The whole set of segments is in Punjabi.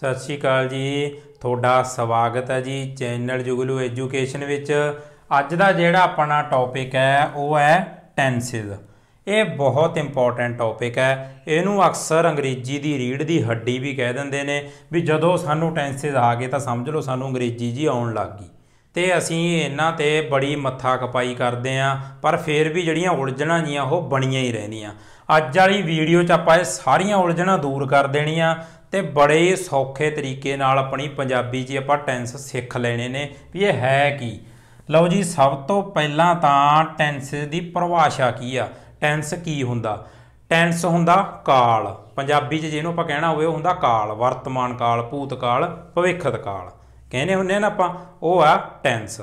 ਸਤਿ ਸ਼੍ਰੀ ਅਕਾਲ ਜੀ ਤੁਹਾਡਾ ਸਵਾਗਤ ਹੈ ਜੀ ਚੈਨਲ ਜੁਗਲੂ ਐਜੂਕੇਸ਼ਨ ਵਿੱਚ ਅੱਜ ਦਾ ਜਿਹੜਾ ਆਪਣਾ ਟੌਪਿਕ ਹੈ ਉਹ ਹੈ ਟੈਂਸਿਸ ਇਹ ਬਹੁਤ ਇੰਪੋਰਟੈਂਟ ਟੌਪਿਕ ਹੈ ਇਹਨੂੰ ਅਕਸਰ ਅੰਗਰੇਜ਼ੀ ਦੀ ਰੀੜ ਦੀ ਹੱਡੀ ਵੀ ਕਹਿ ਦਿੰਦੇ ਨੇ ਵੀ ਜਦੋਂ ਸਾਨੂੰ ਟੈਂਸਿਸ ਆ ਗਏ ਤਾਂ ਸਮਝ ਲਓ ਸਾਨੂੰ ਅੰਗਰੇਜ਼ੀ ਜੀ ਆਉਣ ਲੱਗ ਗਈ ਤੇ ਅਸੀਂ ਇਹਨਾਂ ਤੇ ਬੜੀ ਮੱਥਾ ਕਪਾਈ ਕਰਦੇ ਆਂ ਪਰ ਫੇਰ ਵੀ ਜਿਹੜੀਆਂ ਉਲਝਣਾਂ ਜੀਆਂ ਉਹ ਬਣੀਆਂ ਹੀ ਰਹਿਣੀਆਂ ਅੱਜ ਵਾਲੀ ਵੀਡੀਓ 'ਚ ਆਪਾਂ ਇਹ ਸਾਰੀਆਂ ਉਲਝਣਾਂ ਦੂਰ ਕਰ ਦੇਣੀਆਂ ਤੇ ਬੜੇ ਸੌਖੇ ਤਰੀਕੇ ਨਾਲ ਆਪਣੀ ਪੰਜਾਬੀ 'ਚ ਆਪਾਂ ਟੈਂਸ ਸਿੱਖ ਲੈਣੇ ਨੇ ਵੀ ਇਹ ਹੈ ਕੀ ਲਓ ਜੀ ਸਭ ਤੋਂ ਪਹਿਲਾਂ ਤਾਂ ਟੈਂਸ ਦੀ ਪਰਿਭਾਸ਼ਾ ਕੀ ਆ ਟੈਂਸ ਕੀ ਹੁੰਦਾ ਟੈਂਸ ਹੁੰਦਾ ਕਾਲ ਪੰਜਾਬੀ 'ਚ ਜਿਹਨੂੰ ਆਪਾਂ ਕਹਿਣਾ ਹੋਵੇ ਉਹ ਹੁੰਦਾ ਕਾਲ ਵਰਤਮਾਨ ਕਾਲ ਭੂਤ ਕਾਲ ਭਵਿੱਖਤ ਕਾਲ ਕਹਿੰਦੇ ਹੁੰਦੇ ਨਾ ਆਪਾਂ ਉਹ ਆ ਟੈਂਸ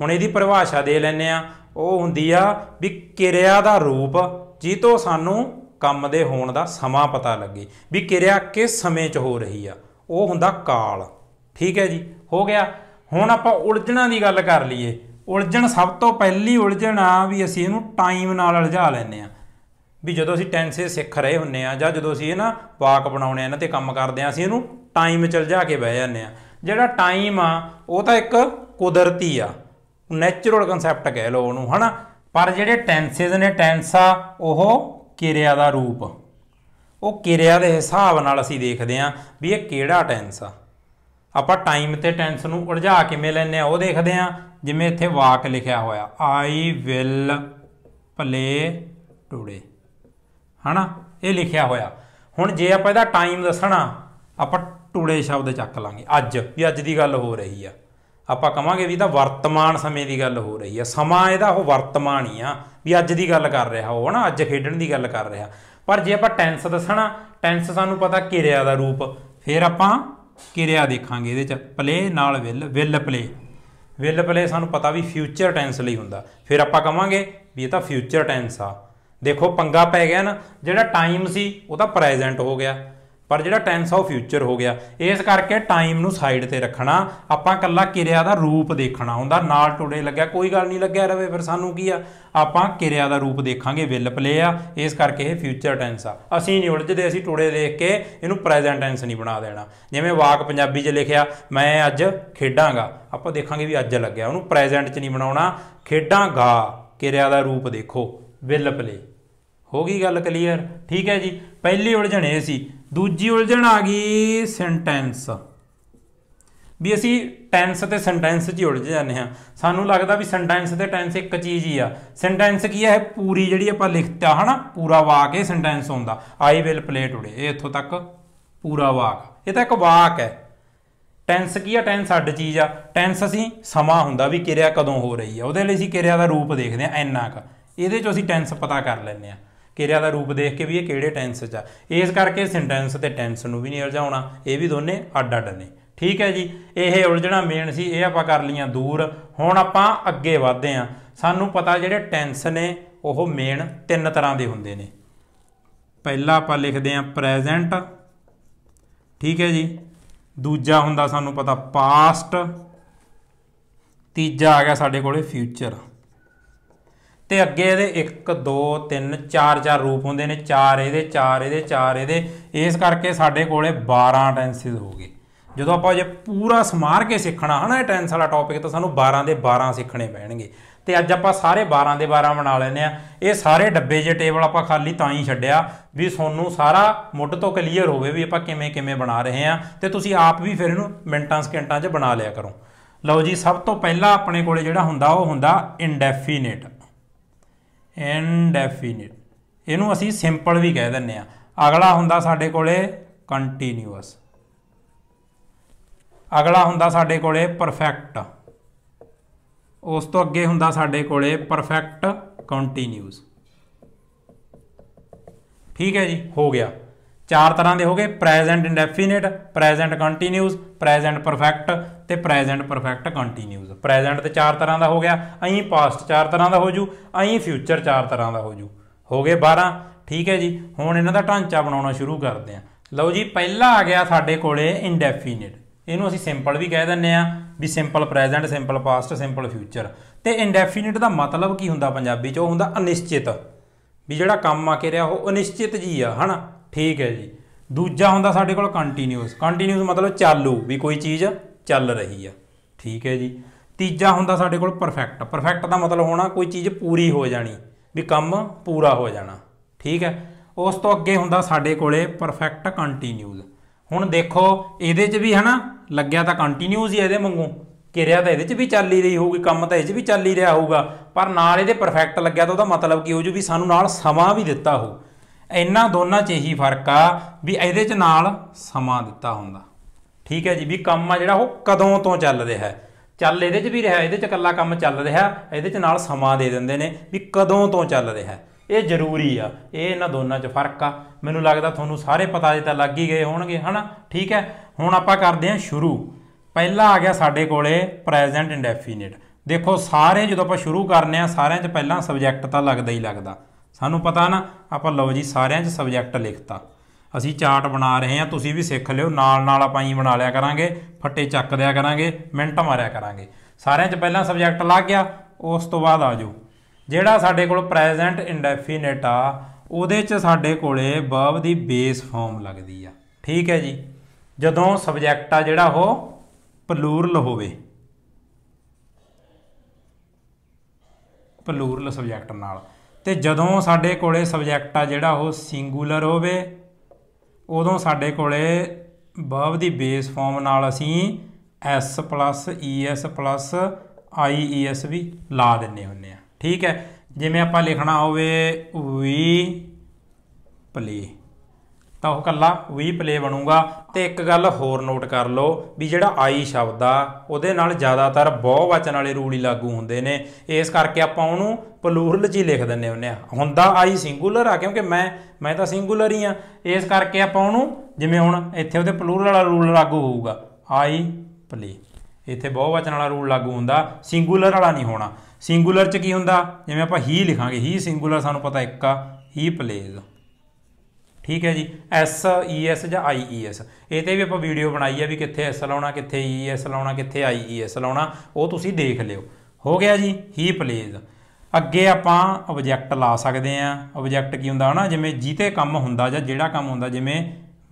ਹੁਣ ਇਹਦੀ ਪਰਿਭਾਸ਼ਾ ਦੇ ਲੈਨੇ ਆ ਉਹ ਹੁੰਦੀ ਆ ਵੀ ਕਿਰਿਆ ਦਾ ਰੂਪ ਜੀ ਤੋਂ ਸਾਨੂੰ ਕੰਮ ਦੇ ਹੋਣ ਦਾ ਸਮਾਂ ਪਤਾ ਲੱਗੇ ਵੀ ਕਿਰਿਆ ਕਿਸ ਸਮੇਂ 'ਚ ਹੋ ਰਹੀ ਆ ਉਹ ਹੁੰਦਾ ਕਾਲ ਠੀਕ ਹੈ ਜੀ ਹੋ ਗਿਆ ਹੁਣ ਆਪਾਂ ਉਲਝਣਾਂ ਦੀ ਗੱਲ ਕਰ ਲਈਏ ਉਲਝਣ ਸਭ ਤੋਂ ਪਹਿਲੀ ਉਲਝਣ ਆ ਵੀ ਅਸੀਂ ਇਹਨੂੰ ਟਾਈਮ ਨਾਲ ਉਲਝਾ ਲੈਨੇ ਆ ਵੀ ਜਦੋਂ ਅਸੀਂ ਟੈਂਸੇ ਸਿੱਖ ਰਹੇ ਹੁੰਨੇ ਆ ਜਾਂ ਜਦੋਂ ਅਸੀਂ ਇਹ ਨਾ ਵਾਕ ਬਣਾਉਣੇ ਇਹਨਾਂ ਤੇ ਕੰਮ ਕਰਦੇ ਆ ਅਸੀਂ ਇਹਨੂੰ ਟਾਈਮ ਚ ਜਾ ਕੇ ਬਹਿ ਜਾਂਦੇ ਆ ਜਿਹੜਾ ਟਾਈਮ ਆ ਉਹ ਤਾਂ ਇੱਕ ਕੁਦਰਤੀ ਆ ਨੇਚਰਲ ਕਨਸੈਪਟ ਕਹਿ ਲਓ ਉਹਨੂੰ ਹਨਾ ਪਰ ਜਿਹੜੇ ਟੈਂਸਸ ਨੇ ਟੈਂਸਾ ਉਹ ਕਿਰਿਆ ਦਾ ਰੂਪ ਉਹ ਕਿਰਿਆ ਦੇ ਹਿਸਾਬ ਨਾਲ ਅਸੀਂ ਦੇਖਦੇ ਆਂ ਵੀ ਇਹ ਕਿਹੜਾ ਟੈਂਸ ਆ ਆਪਾਂ ਟਾਈਮ ਤੇ ਟੈਂਸ ਨੂੰ ਉਲਝਾ ਕਿਵੇਂ ਲੈਨੇ ਆ ਉਹ ਦੇਖਦੇ ਆਂ ਜਿਵੇਂ ਇੱਥੇ ਵਾਕ ਲਿਖਿਆ ਹੋਇਆ ਆਈ ਵਿਲ ਪਲੇ ਟੂਡੇ ਹਨਾ ਇਹ ਲਿਖਿਆ ਹੋਇਆ ਹੁਣ ਜੇ ਆਪਾਂ ਇਹਦਾ ਟਾਈਮ ਦੱਸਣਾ ਆਪਾਂ ਟੂਡੇ ਸ਼ਬਦ ਚੱਕ ਲਾਂਗੇ ਅੱਜ ਵੀ ਅੱਜ ਦੀ ਗੱਲ ਹੋ ਰਹੀ ਆ ਆਪਾਂ ਕਵਾਂਗੇ ਵੀ ਤਾਂ ਵਰਤਮਾਨ ਸਮੇਂ ਦੀ ਗੱਲ ਹੋ ਰਹੀ ਆ ਸਮਾਂ ਇਹਦਾ ਉਹ ਵਰਤਮਾਨ ਹੀ ਆ ਵੀ ਅੱਜ ਦੀ ਗੱਲ ਕਰ ਰਿਹਾ ਉਹ ਹਨਾ ਅੱਜ ਖੇਡਣ ਦੀ ਗੱਲ ਕਰ ਰਿਹਾ ਪਰ ਜੇ ਆਪਾਂ ਟੈਂਸ ਦੱਸਣਾ ਟੈਂਸ ਸਾਨੂੰ ਪਤਾ ਕਿਰਿਆ ਦਾ ਰੂਪ ਫਿਰ ਆਪਾਂ ਕਿਰਿਆ ਦੇਖਾਂਗੇ ਇਹਦੇ ਚ ਪਲੇ ਨਾਲ will will play will play ਸਾਨੂੰ ਪਤਾ ਵੀ ਫਿਊਚਰ ਟੈਂਸ ਲਈ ਹੁੰਦਾ ਫਿਰ ਆਪਾਂ ਕਵਾਂਗੇ ਵੀ ਇਹ ਤਾਂ ਫਿਊਚਰ ਟੈਂਸ ਆ ਦੇਖੋ ਪੰਗਾ ਪੈ ਗਿਆ ਨਾ ਜਿਹੜਾ ਟਾਈਮ ਸੀ ਉਹ ਤਾਂ ਪ੍ਰੈਜ਼ੈਂਟ ਹੋ ਗਿਆ ਪਰ ਜਿਹੜਾ ਟੈਂਸ ਆਫ ਫਿਊਚਰ ਹੋ ਗਿਆ ਇਸ ਕਰਕੇ ਟਾਈਮ ਨੂੰ ਸਾਈਡ ਤੇ ਰੱਖਣਾ ਆਪਾਂ ਕੱਲਾ ਕਿਰਿਆ ਦਾ ਰੂਪ ਦੇਖਣਾ ਹੁੰਦਾ ਨਾਲ ਟੁੜੇ ਲੱਗਿਆ ਕੋਈ ਗੱਲ ਨਹੀਂ ਲੱਗਿਆ ਰਵੇ ਫਿਰ ਸਾਨੂੰ ਕੀ ਆ ਆਪਾਂ ਕਿਰਿਆ ਦਾ ਰੂਪ ਦੇਖਾਂਗੇ ਵਿਲ ਪਲੇ ਆ ਇਸ ਕਰਕੇ ਇਹ ਫਿਊਚਰ ਟੈਂਸ ਆ ਅਸੀਂ ਨਹੀਂ ਉਲਝਦੇ ਅਸੀਂ ਟੁਡੇ ਦੇਖ ਕੇ ਇਹਨੂੰ ਪ੍ਰੈਜ਼ੈਂਟ ਟੈਂਸ ਨਹੀਂ ਬਣਾ ਦੇਣਾ ਜਿਵੇਂ ਵਾਕ ਪੰਜਾਬੀ 'ਚ ਲਿਖਿਆ ਮੈਂ ਅੱਜ ਖੇਡਾਂਗਾ ਆਪਾਂ ਦੇਖਾਂਗੇ ਵੀ ਅੱਜ ਲੱਗਿਆ ਉਹਨੂੰ ਪ੍ਰੈਜ਼ੈਂਟ 'ਚ ਨਹੀਂ ਬਣਾਉਣਾ ਖੇਡਾਂਗਾ ਕਿਰਿਆ ਦਾ ਰੂਪ ਦੇਖੋ ਵਿਲ ਪਲੇ ਹੋ ਗਈ ਗੱਲ ਕਲੀਅਰ ਠੀਕ ਹੈ ਜੀ ਪਹਿਲੀ ਉਲਝਣ ਇਹ ਸੀ ਦੂਜੀ ਉਲਝਣ ਆ ਗਈ ਸੈਂਟੈਂਸ ਵੀ ਅਸੀਂ ਟੈਂਸ ਤੇ ਸੈਂਟੈਂਸ 'ਚ ਉਲਝ ਜਾਂਦੇ ਹਾਂ ਸਾਨੂੰ ਲੱਗਦਾ ਵੀ ਸੈਂਟੈਂਸ ਤੇ ਟੈਂਸ ਇੱਕ ਚੀਜ਼ ਹੀ ਆ ਸੈਂਟੈਂਸ ਕੀ ਹੈ ਇਹ ਪੂਰੀ ਜਿਹੜੀ ਆਪਾਂ ਲਿਖਤਾ ਹਨਾ ਪੂਰਾ ਵਾਕ ਇਹ ਸੈਂਟੈਂਸ ਹੁੰਦਾ ਆਈ ਵਿਲ ਪਲੇ ਟੁਡੇ ਇਹ ਇੱਥੋਂ ਤੱਕ ਪੂਰਾ ਵਾਕ ਇਹ ਤਾਂ ਇੱਕ ਵਾਕ ਹੈ ਟੈਂਸ ਕੀ ਆ ਟੈਂਸ ਅੱਡ ਚੀਜ਼ ਆ ਟੈਂਸ ਅਸੀਂ ਸਮਾਂ ਹੁੰਦਾ ਵੀ ਕਿਰਿਆ ਕਦੋਂ ਹੋ ਰਹੀ ਆ ਉਹਦੇ ਲਈ ਅਸੀਂ ਕਿਰਿਆ ਦਾ ਰੂਪ ਦੇਖਦੇ ਆ ਇੰਨਾ ਕ ਇਹਦੇ 'ਚ ਅਸੀਂ ਟੈਂਸ ਪਤਾ ਕਰ ਲੈਂਦੇ ਆ ਕਿਰਿਆ ਦਾ ਰੂਪ ਦੇਖ ਕੇ ਵੀ ਇਹ ਕਿਹੜੇ ਟੈਂਸ 'ਚ ਆ ਇਸ ਕਰਕੇ ਸੈਂਟੈਂਸ ਤੇ ਟੈਂਸ ਨੂੰ ਵੀ ਨਹੀਂ ਉਲਝਾਉਣਾ ਇਹ ਵੀ ਦੋਨੇ ਅੱਡ-ਅੱਡ ਨੇ ਠੀਕ ਹੈ ਜੀ ਇਹ ਉਲਝਣਾ ਮੇਨ ਸੀ ਇਹ ਆਪਾਂ ਕਰ ਲੀਆਂ ਦੂਰ ਹੁਣ ਆਪਾਂ ਅੱਗੇ ਵਧਦੇ ਆਂ ਸਾਨੂੰ ਪਤਾ ਜਿਹੜੇ ਟੈਂਸ ਨੇ ਉਹ ਮੇਨ ਤਿੰਨ ਤਰ੍ਹਾਂ ਦੇ ਹੁੰਦੇ ਨੇ ਪਹਿਲਾ ਆਪਾਂ ਲਿਖਦੇ ਆਂ ਪ੍ਰੈਜ਼ੈਂਟ ਠੀਕ ਹੈ ਜੀ ਦੂਜਾ ਹੁੰਦਾ ਸਾਨੂੰ ਪਤਾ ਪਾਸਟ ਤੀਜਾ ਆ ਗਿਆ ਸਾਡੇ ਕੋਲੇ ਫਿਊਚਰ ਤੇ ਅੱਗੇ ਇਹਦੇ 1 2 3 4 4 ਰੂਪ ਹੁੰਦੇ ਨੇ 4 ਇਹਦੇ 4 ਇਹਦੇ 4 ਇਹਦੇ ਇਸ ਕਰਕੇ ਸਾਡੇ ਕੋਲੇ 12 ਟੈਂਸਿਸ ਹੋ ਗਏ ਜਦੋਂ ਆਪਾਂ ਜੇ ਪੂਰਾ ਸਮਾਰ ਕੇ ਸਿੱਖਣਾ ਹਨਾ ਇਹ ਟੈਂਸ ਵਾਲਾ ਟੌਪਿਕ ਤਾਂ ਸਾਨੂੰ 12 ਦੇ 12 ਸਿੱਖਣੇ ਪੈਣਗੇ ਤੇ ਅੱਜ ਆਪਾਂ ਸਾਰੇ 12 ਦੇ 12 ਬਣਾ ਲੈਨੇ ਆ ਇਹ ਸਾਰੇ ਡੱਬੇ ਜੇ ਟੇਬਲ ਆਪਾਂ ਖਾਲੀ ਤਾਂ ਹੀ ਛੱਡਿਆ ਵੀ ਤੁਹਾਨੂੰ ਸਾਰਾ ਮੁੱਢ ਤੋਂ ਕਲੀਅਰ ਹੋਵੇ ਵੀ ਆਪਾਂ ਕਿਵੇਂ ਕਿਵੇਂ ਬਣਾ ਰਹੇ ਆ ਤੇ ਤੁਸੀਂ ਆਪ ਵੀ ਫਿਰ ਇਹਨੂੰ ਮਿੰਟਾਂ ਸਕਿੰਟਾਂ 'ਚ ਬਣਾ ਲਿਆ ਕਰੋ ਲਓ ਜੀ ਸਭ ਤੋਂ ਪਹਿਲਾਂ ਆਪਣੇ ਕੋਲੇ ਜਿਹੜਾ ਹੁੰਦਾ ਉਹ ਹੁੰਦਾ ਇਨਡੈਫੀਨਿਟ ਇਨਡੈਫੀਨਿਟ ਇਹਨੂੰ ਅਸੀਂ ਸਿੰਪਲ ਵੀ ਕਹਿ ਦਿੰਨੇ ਆ ਅਗਲਾ ਹੁੰਦਾ ਸਾਡੇ ਕੋਲੇ ਕੰਟੀਨਿਊਸ ਅਗਲਾ ਹੁੰਦਾ ਸਾਡੇ ਕੋਲੇ ਪਰਫੈਕਟ ਉਸ ਤੋਂ ਅੱਗੇ ਹੁੰਦਾ ਸਾਡੇ ਕੋਲੇ ਪਰਫੈਕਟ ਕੰਟੀਨਿਊਸ ਠੀਕ ਹੈ ਜੀ ਹੋ ਗਿਆ ਚਾਰ ਤਰ੍ਹਾਂ ਦੇ ਹੋ ਗਏ present indefinite present continuous present perfect ਤੇ ਪ੍ਰੈਜ਼ੈਂਟ ਪਰਫੈਕਟ ਕੰਟੀਨਿਊਸ ਪ੍ਰੈਜ਼ੈਂਟ ਤੇ ਚਾਰ ਤਰ੍ਹਾਂ ਦਾ ਹੋ ਗਿਆ ਐਂ ਪਾਸਟ ਚਾਰ ਤਰ੍ਹਾਂ ਦਾ ਹੋ ਜੂ ਐਂ ਫਿਊਚਰ ਚਾਰ ਤਰ੍ਹਾਂ ਦਾ ਹੋ ਜੂ ਹੋ ਗਏ 12 ਠੀਕ ਹੈ ਜੀ ਹੁਣ ਇਹਨਾਂ ਦਾ ਢਾਂਚਾ ਬਣਾਉਣਾ ਸ਼ੁਰੂ ਕਰਦੇ ਆ ਲਓ ਜੀ ਪਹਿਲਾ ਆ ਗਿਆ ਸਾਡੇ ਕੋਲੇ ਇਨਡੈਫੀਨਿਟ ਇਹਨੂੰ ਅਸੀਂ ਸਿੰਪਲ ਵੀ ਕਹਿ ਦਿੰਨੇ ਆ ਵੀ simple present simple past simple future ਤੇ ਇਨਡੈਫੀਨਿਟ ਦਾ ਮਤਲਬ ਕੀ ਹੁੰਦਾ ਪੰਜਾਬੀ ਚ ਉਹ ਹੁੰਦਾ ਅਨਿਸ਼ਚਿਤ ਵੀ ਜਿਹੜਾ ਕੰਮ ਆ ਕੇ ਰਿਹਾ ਉਹ ਅਨਿਸ਼ਚਿਤ ਜੀ ਆ ਹਨਾ ਠੀਕ ਹੈ ਜੀ ਦੂਜਾ ਹੁੰਦਾ ਸਾਡੇ ਕੋਲ ਕੰਟੀਨਿਊਸ ਕੰਟੀਨਿਊਸ ਮਤਲਬ ਚਾਲੂ ਵੀ ਕੋਈ ਚੀਜ਼ ਚੱਲ ਰਹੀ ਆ ਠੀਕ ਹੈ ਜੀ ਤੀਜਾ ਹੁੰਦਾ ਸਾਡੇ ਕੋਲ ਪਰਫੈਕਟ ਪਰਫੈਕਟ ਦਾ ਮਤਲਬ ਹੋਣਾ ਕੋਈ ਚੀਜ਼ ਪੂਰੀ ਹੋ ਜਾਣੀ ਵੀ ਕੰਮ ਪੂਰਾ ਹੋ ਜਾਣਾ ਠੀਕ ਹੈ ਉਸ ਤੋਂ ਅੱਗੇ ਹੁੰਦਾ ਸਾਡੇ ਕੋਲੇ ਪਰਫੈਕਟ ਕੰਟੀਨਿਊਸ ਹੁਣ ਦੇਖੋ ਇਹਦੇ 'ਚ ਵੀ ਹਨਾ ਲੱਗਿਆ ਤਾਂ ਕੰਟੀਨਿਊਸ ਹੀ ਇਹਦੇ ਵਾਂਗੂ ਕਿਰਿਆ ਤਾਂ ਇਹਦੇ 'ਚ ਵੀ ਚੱਲ ਹੀ ਰਹੀ ਹੋਊਗੀ ਕੰਮ ਤਾਂ ਇਹਦੇ 'ਚ ਵੀ ਚੱਲ ਹੀ ਰਿਹਾ ਹੋਊਗਾ ਪਰ ਨਾਲ ਇਹਦੇ ਪਰਫੈਕਟ ਲੱਗਿਆ ਤਾਂ ਉਹਦਾ ਮਤਲਬ ਕੀ ਹੋ ਜੂ ਵੀ ਸਾਨੂੰ ਨਾਲ ਸਮਾਂ ਵੀ ਦਿੱਤਾ ਹੋ ਇਹਨਾਂ ਦੋਨਾਂ 'ਚ ਇਹੀ ਫਰਕ ਆ ਵੀ ਇਹਦੇ 'ਚ ਨਾਲ ਸਮਾਂ ਦਿੱਤਾ ਹੁੰਦਾ ਠੀਕ ਹੈ ਜੀ ਵੀ ਕੰਮ ਆ ਜਿਹੜਾ ਉਹ ਕਦੋਂ ਤੋਂ ਚੱਲ ਰਿਹਾ ਹੈ ਚੱਲ ਇਹਦੇ 'ਚ ਵੀ ਰਿਹਾ ਇਹਦੇ 'ਚ ਇਕੱਲਾ ਕੰਮ ਚੱਲ ਰਿਹਾ ਇਹਦੇ 'ਚ ਨਾਲ ਸਮਾਂ ਦੇ ਦਿੰਦੇ ਨੇ ਵੀ ਕਦੋਂ ਤੋਂ ਚੱਲ ਰਿਹਾ ਇਹ ਜ਼ਰੂਰੀ ਆ ਇਹ ਇਹਨਾਂ ਦੋਨਾਂ 'ਚ ਫਰਕ ਆ ਮੈਨੂੰ ਲੱਗਦਾ ਤੁਹਾਨੂੰ ਸਾਰੇ ਪਤਾ ਜੇ ਤਾਂ ਲੱਗ ਹੀ ਗਏ ਹੋਣਗੇ ਹਨਾ ਠੀਕ ਹੈ ਹੁਣ ਆਪਾਂ ਕਰਦੇ ਹਾਂ ਸ਼ੁਰੂ ਪਹਿਲਾ ਆ ਗਿਆ ਸਾਡੇ ਕੋਲੇ ਪ੍ਰੈਜ਼ੈਂਟ ਇੰਡੈਫੀਨਿਟ ਦੇਖੋ ਸਾਰੇ ਜਦੋਂ ਆਪਾਂ ਸ਼ੁਰੂ ਕਰਨੇ ਆ ਸਾਰਿਆਂ 'ਚ ਪਹਿਲਾਂ ਸਬਜੈਕਟ ਤਾਂ ਲੱਗਦਾ ਹੀ ਲੱਗਦਾ ਸਾਨੂੰ ਪਤਾ ਨਾ ਆਪਾਂ ਲਓ ਜੀ ਸਾਰਿਆਂ 'ਚ ਸਬਜੈਕਟ ਲਿਖਤਾ ਅਸੀਂ ਚਾਰਟ ਬਣਾ ਰਹੇ ਹਾਂ ਤੁਸੀਂ ਵੀ ਸਿੱਖ ਲਿਓ ਨਾਲ ਨਾਲ ਆਪਾਂ ਹੀ ਬਣਾ ਲਿਆ ਕਰਾਂਗੇ ਫੱਟੇ ਚੱਕ ਦਿਆ ਕਰਾਂਗੇ ਮਿੰਟ ਮਾਰਿਆ ਕਰਾਂਗੇ ਸਾਰਿਆਂ 'ਚ ਪਹਿਲਾਂ ਸਬਜੈਕਟ ਲੱਗ ਗਿਆ ਉਸ ਤੋਂ ਬਾਅਦ ਆ ਜਾਓ ਜਿਹੜਾ ਸਾਡੇ ਕੋਲ ਪ੍ਰੈਜ਼ੈਂਟ ਇੰਡੈਫੀਨਿਟ ਆ ਉਹਦੇ 'ਚ ਸਾਡੇ ਕੋਲੇ ਵਰਬ ਦੀ ਬੇਸ ਫਾਰਮ ਲੱਗਦੀ ਆ ਠੀਕ ਹੈ ਜੀ ਜਦੋਂ ਸਬਜੈਕਟ ਆ ਜਿਹੜਾ ਉਹ ਪਲੂਰਲ ਹੋਵੇ ਪਲੂਰਲ ਸਬਜੈਕਟ ਨਾਲ ਤੇ ਜਦੋਂ ਸਾਡੇ ਕੋਲੇ ਸਬਜੈਕਟ ਆ ਜਿਹੜਾ ਉਹ ਸਿੰਗੂਲਰ ਹੋਵੇ ਉਦੋਂ ਸਾਡੇ ਕੋਲੇ ਵਰਬ ਦੀ ਬੇਸ ਫਾਰਮ ਨਾਲ ਅਸੀਂ s es ies ਵੀ ਲਾ ਦਿੰਨੇ ਹੁੰਨੇ ਆ ਠੀਕ ਹੈ ਜਿਵੇਂ ਆਪਾਂ ਲਿਖਣਾ ਹੋਵੇ ਵੀ ਪਲੇ ਤਾਂ ਉਹ ਕੱਲਾ ਵੀ ਪਲੇ ਬਣੂਗਾ ਤੇ ਇੱਕ ਗੱਲ ਹੋਰ ਨੋਟ ਕਰ ਲਓ ਵੀ ਜਿਹੜਾ ਆਈ ਸ਼ਬਦ ਆ ਉਹਦੇ ਨਾਲ ਜ਼ਿਆਦਾਤਰ ਬਹੁਵਚਨ ਵਾਲੇ ਰੂਲ ਹੀ ਲਾਗੂ ਹੁੰਦੇ ਨੇ ਇਸ ਕਰਕੇ ਆਪਾਂ ਉਹਨੂੰ ਪਲੂਰਲ ਜੀ ਲਿਖ ਦਿੰਨੇ ਹੁੰਨੇ ਆ ਹੁੰਦਾ ਆਈ ਸਿੰਗੂਲਰ ਆ ਕਿਉਂਕਿ ਮੈਂ ਮੈਂ ਤਾਂ ਸਿੰਗੂਲਰ ਹੀ ਆ ਇਸ ਕਰਕੇ ਆਪਾਂ ਉਹਨੂੰ ਜਿਵੇਂ ਹੁਣ ਇੱਥੇ ਉਹਦੇ ਪਲੂਰਲ ਵਾਲਾ ਰੂਲ ਲਾਗੂ ਹੋਊਗਾ ਆਈ ਪਲੇ ਇੱਥੇ ਬਹੁਵਚਨ ਵਾਲਾ ਰੂਲ ਲਾਗੂ ਹੁੰਦਾ ਸਿੰਗੂਲਰ ਵਾਲਾ ਨਹੀਂ ਹੋਣਾ ਸਿੰਗੂਲਰ 'ਚ ਕੀ ਹੁੰਦਾ ਜਿਵੇਂ ਆਪਾਂ ਹੀ ਲਿਖਾਂਗੇ ਹੀ ਸਿੰਗੂਲਰ ਸਾਨੂੰ ਪਤਾ ਇੱਕ ਆ ਹੀ ਪਲੇਜ਼ ਠੀਕ ਹੈ ਜੀ ਐਸ ਈ ਐਸ ਜਾਂ ਆਈ ਈ ਐਸ ਇਹ ਤੇ ਵੀ ਆਪਾਂ ਵੀਡੀਓ ਬਣਾਈ ਹੈ ਵੀ ਕਿੱਥੇ ਐਸ ਲਾਉਣਾ ਕਿੱਥੇ ਈ e ਐਸ ਲਾਉਣਾ ਕਿੱਥੇ ਆਈ ਈ ਐਸ ਲਾਉਣਾ ਉਹ ਤੁਸੀਂ ਦੇਖ ਲਿਓ ਹੋ ਗਿਆ ਜੀ ਹੀ ਪਲੇਜ਼ ਅੱਗੇ ਆਪਾਂ ਆਬਜੈਕਟ ਲਾ ਸਕਦੇ ਆ ਆਬਜੈਕਟ ਕੀ ਹੁੰਦਾ ਹਨਾ ਜਿਵੇਂ ਜੀਤੇ ਕੰਮ ਹੁੰਦਾ ਜਾਂ ਜਿਹੜਾ ਕੰਮ ਹੁੰਦਾ ਜਿਵੇਂ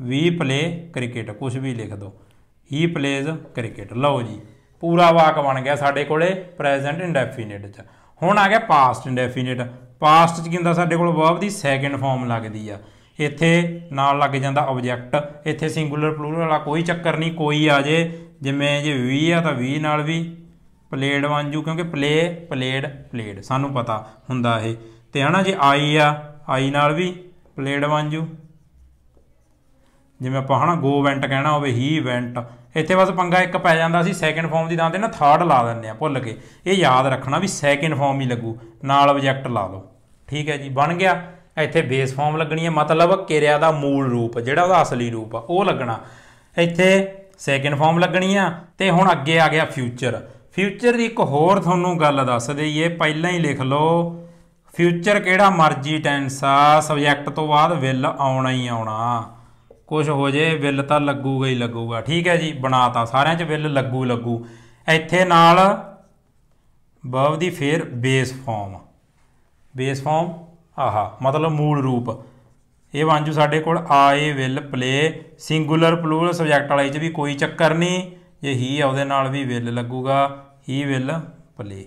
ਵੀ ਪਲੇ ਕ੍ਰਿਕਟ ਕੁਝ ਵੀ ਲਿਖ ਦਿਓ ਹੀ ਪਲੇਜ਼ ਕ੍ਰਿਕਟ ਲਓ ਜੀ ਪੂਰਾ ਵਾਕ ਬਣ ਗਿਆ ਸਾਡੇ ਕੋਲੇ ਪ੍ਰੈਜ਼ੈਂਟ ਇਨਡੈਫੀਨਿਟ ਚ ਹੁਣ ਆ ਗਿਆ ਪਾਸਟ ਇਨਡੈਫੀਨਿਟ ਪਾਸਟ ਚ ਕੀ ਹੁੰਦਾ ਸਾਡੇ ਕੋਲ ਵਰਬ ਦੀ ਸੈਕੰਡ ਫਾਰਮ ਲੱਗਦੀ ਆ ਇੱਥੇ ਨਾਲ ਲੱਗ ਜਾਂਦਾ ਆਬਜੈਕਟ ਇੱਥੇ ਸਿੰਗੂਲਰ ਪਲੂਰਲ ਵਾਲਾ ਕੋਈ ਚੱਕਰ ਨਹੀਂ ਕੋਈ ਆ ਜੇ ਜਿਵੇਂ ਜੇ ਵੀ ਆ ਤਾਂ ਵੀ ਨਾਲ ਵੀ ਪਲੇਡ ਬਣ ਜੂ ਕਿਉਂਕਿ ਪਲੇ ਪਲੇਡ ਪਲੇਡ ਸਾਨੂੰ ਪਤਾ ਹੁੰਦਾ ਇਹ ਤੇ ਹਨਾ ਜੇ ਆਈ ਆ ਆਈ ਨਾਲ ਵੀ ਪਲੇਡ ਬਣ ਜੂ ਜਿਵੇਂ ਆਪਾਂ ਹਨਾ ਗੋ ਇਵੈਂਟ ਕਹਿਣਾ ਹੋਵੇ ਹੀ ਇਵੈਂਟ ਇੱਥੇ ਬਸ ਪੰਗਾ ਇੱਕ ਪੈ ਜਾਂਦਾ ਸੀ ਸੈਕਿੰਡ ਫਾਰਮ ਦੀ ਥਾਂ ਤੇ ਨਾ ਥਰਡ ਲਾ ਦਿੰਦੇ ਆ ਭੁੱਲ ਕੇ ਇਹ ਯਾਦ ਰੱਖਣਾ ਵੀ ਸੈਕਿੰਡ ਫਾਰਮ ਹੀ ਲੱਗੂ ਨਾਲ ਆਬਜੈਕਟ ਲਾ ਲਓ ਠੀਕ ਹੈ ਜੀ ਬਣ ਗਿਆ ਇੱਥੇ ਬੇਸ ਫਾਰਮ ਲੱਗਣੀ ਹੈ ਮਤਲਬ ਕਿਰਿਆ ਦਾ ਮੂਲ ਰੂਪ ਜਿਹੜਾ ਉਹਦਾ ਅਸਲੀ ਰੂਪ ਆ ਉਹ ਲੱਗਣਾ ਇੱਥੇ ਸੈਕਿੰਡ ਫਾਰਮ ਲੱਗਣੀ ਆ ਤੇ ਹੁਣ ਅੱਗੇ ਆ ਗਿਆ ਫਿਊਚਰ ਫਿਊਚਰ ਦੀ ਇੱਕ ਹੋਰ ਤੁਹਾਨੂੰ ਗੱਲ ਦੱਸ ਦਈਏ ਪਹਿਲਾਂ ਹੀ ਲਿਖ ਲਓ ਫਿਊਚਰ ਕਿਹੜਾ ਮਰਜ਼ੀ ਟੈਂਸ ਆ ਸਬਜੈਕਟ ਤੋਂ ਬਾਅਦ ਵਿਲ ਆਉਣਾ ਹੀ ਆਉਣਾ ਕੁਝ ਹੋ ਜੇ ਵਿਲ ਤਾਂ ਲੱਗੂਗਾ ਹੀ ਲੱਗੂਗਾ ਠੀਕ ਹੈ ਜੀ ਬਣਾਤਾ ਸਾਰਿਆਂ 'ਚ ਵਿਲ ਲੱਗੂ ਲੱਗੂ ਇੱਥੇ ਨਾਲ ਵਰਬ ਦੀ ਫੇਰ ਬੇਸ ਫਾਰਮ ਬੇਸ ਫਾਰਮ ਆਹਾ ਮਤਲਬ ਮੂਲ ਰੂਪ ਇਹ ਵਾਂਜੂ ਸਾਡੇ ਕੋਲ I will play singular plural subject ਵਾਲੇ 'ਚ ਵੀ ਕੋਈ ਚੱਕਰ ਨਹੀਂ ਜੇ ਹੀ ਆ ਉਹਦੇ ਨਾਲ ਵੀ ਵਿਲ ਲੱਗੂਗਾ ਹੀ ਵਿਲ ਪਲੇ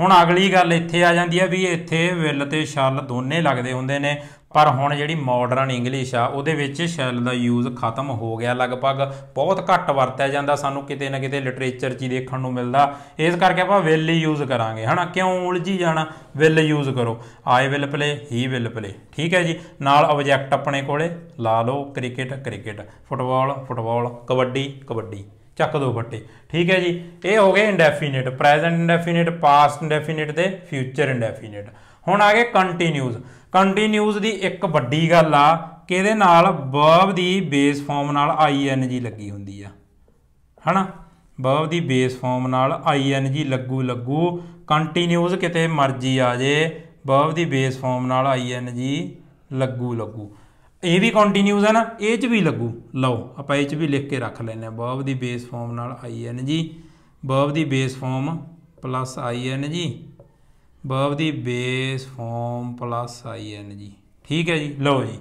ਹੁਣ ਅਗਲੀ ਗੱਲ ਇੱਥੇ ਆ ਜਾਂਦੀ ਹੈ ਵੀ ਇੱਥੇ ਵਿਲ ਤੇ ਸ਼ਲ ਦੋਨੇ ਲੱਗਦੇ ਹੁੰਦੇ ਨੇ ਪਰ ਹੁਣ ਜਿਹੜੀ ਮਾਡਰਨ ਇੰਗਲਿਸ਼ ਆ ਉਹਦੇ ਵਿੱਚ ਸ਼ੈਲ ਦਾ ਯੂਜ਼ ਖਤਮ ਹੋ ਗਿਆ ਲਗਭਗ ਬਹੁਤ ਘੱਟ ਵਰਤਿਆ ਜਾਂਦਾ ਸਾਨੂੰ ਕਿਤੇ ਨਾ ਕਿਤੇ ਲਿਟਰੇਚਰ 'ਚ ਹੀ ਦੇਖਣ ਨੂੰ ਮਿਲਦਾ ਇਸ ਕਰਕੇ ਆਪਾਂ ਵਿਲ ਹੀ ਯੂਜ਼ ਕਰਾਂਗੇ ਹਨਾ ਕਿਉਂ ਉਲਝੀ ਜਾਣਾ ਵਿਲ ਯੂਜ਼ ਕਰੋ I will play he will play ਠੀਕ ਹੈ ਜੀ ਨਾਲ ਆਬਜੈਕਟ ਆਪਣੇ ਕੋਲੇ ਲਾ ਲਓ cricket cricket football football kabaddi kabaddi ਚੱਕ ਦੋ ਫੱਟੇ ਠੀਕ ਹੈ ਜੀ ਇਹ ਹੋ ਗਏ indefinite present indefinite past indefinite ਤੇ ਫਿਊਚਰ ਇੰਡੈਫੀਨਿਟ ਹੁਣ ਆ ਗਏ ਕੰਟੀਨਿਊਸ ਕੰਟੀਨਿਊਸ ਦੀ ਇੱਕ ਵੱਡੀ ਗੱਲ ਆ ਕਿਹਦੇ ਨਾਲ ਵਰਬ ਦੀ ਬੇਸ ਫਾਰਮ ਨਾਲ ਜੀ ਲੱਗੀ ਹੁੰਦੀ ਆ ਹਨਾ ਵਰਬ ਦੀ ਬੇਸ ਫਾਰਮ ਨਾਲ ਜੀ ਲੱਗੂ ਲੱਗੂ ਕੰਟੀਨਿਊਸ ਕਿਤੇ ਮਰਜੀ ਆ ਜੇ ਵਰਬ ਦੀ ਬੇਸ ਫਾਰਮ ਨਾਲ ਜੀ ਲੱਗੂ ਲੱਗੂ ਇਹ ਵੀ ਕੰਟੀਨਿਊਸ ਹੈ ਨਾ ਇਹ ਚ ਵੀ ਲੱਗੂ ਲਓ ਆਪਾਂ ਇਹ ਚ ਵੀ ਲਿਖ ਕੇ ਰੱਖ ਲੈਨੇ ਆ ਵਰਬ ਦੀ ਬੇਸ ਫਾਰਮ ਨਾਲ ਐਨ ਜੀ ਵਰਬ ਦੀ base form plus N G verb ਦੀ base form plus N G ਠੀਕ ਹੈ ਜੀ ਲਓ ਜੀ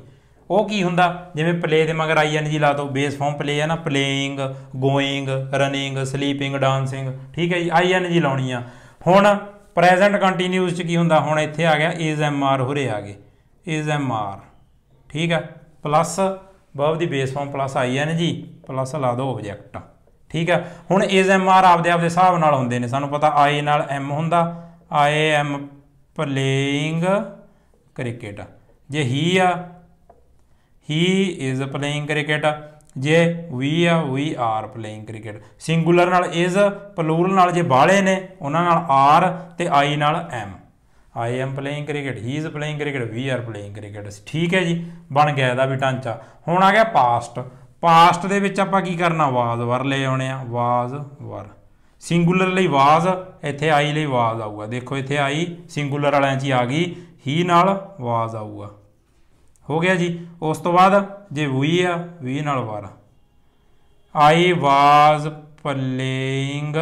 ਉਹ ਕੀ ਹੁੰਦਾ ਜਿਵੇਂ ਪਲੇ ਦੇ ਮਗਰ ਆਈਐਨਜੀ ਲਾ ਦੋ ਬੇਸ ਫਾਰਮ ਪਲੇ ਹੈ ਨਾ playing going running sleeping dancing ਠੀਕ ਹੈ ਜੀ ਆਈਐਨਜੀ ਲਾਉਣੀ ਆ ਹੁਣ ਪ੍ਰੈਜ਼ੈਂਟ ਕੰਟੀਨਿਊਸ ਚ ਕੀ ਹੁੰਦਾ ਹੁਣ ਇੱਥੇ ਆ ਗਿਆ ਇਜ਼ ਐਮ ਆਰ ਹੋਰੇ ਆ ਗਏ ਇਜ਼ ਐਮ ਆਰ ਠੀਕ ਹੈ ਪਲੱਸ ਵਰਬ ਦੀ base form plus I N G plus ਲਾ ਦੋ ਆਬਜੈਕਟ ਠੀਕ ਹੈ ਹੁਣ ਇਸ ਐਮ ਆਰ ਆਪਦੇ ਆਪਦੇ ਹਿਸਾਬ ਨਾਲ ਹੁੰਦੇ ਨੇ ਸਾਨੂੰ ਪਤਾ ਆਈ ਨਾਲ ਐਮ ਹੁੰਦਾ ਆਈ ਐਮ ਪਲੇਇੰਗ ਕ੍ਰਿਕਟ ਜੇ ਹੀ ਆ ਹੀ ਇਜ਼ ਪਲੇਇੰਗ ਕ੍ਰਿਕਟ ਜੇ ਵੀ ਆ we are playing cricket singular ਨਾਲ ਇਜ਼ ਪਲੂਰਲ ਨਾਲ ਜੇ ਬਾਲੇ ਨੇ ਉਹਨਾਂ ਨਾਲ ਆਰ ਤੇ ਆਈ ਨਾਲ am I am playing cricket he is playing cricket we are playing cricket ਠੀਕ ਹੈ ਜੀ ਬਣ ਗਿਆ ਇਹਦਾ ਵੀ ਢਾਂਚਾ ਹੁਣ ਆ ਗਿਆ ਪਾਸਟ ਪਾਸਟ ਦੇ ਵਿੱਚ ਆਪਾਂ ਕੀ ਕਰਨਾ ਵਾਜ਼ ਵਰ ਲੈ ਆਉਣੇ ਆ ਵਾਜ਼ ਵਰ ਸਿੰਗੂਲਰ ਲਈ ਵਾਜ਼ ਇੱਥੇ ਆਈ ਲਈ ਵਾਜ਼ ਆਊਗਾ ਦੇਖੋ ਇੱਥੇ ਆਈ ਸਿੰਗੂਲਰ ਵਾਲਿਆਂ 'ਚ ਆ ਗਈ ਹੀ ਨਾਲ ਵਾਜ਼ ਆਊਗਾ ਹੋ ਗਿਆ ਜੀ ਉਸ ਤੋਂ ਬਾਅਦ ਜੇ ਵੀ ਆ ਵੀ ਨਾਲ were I was playing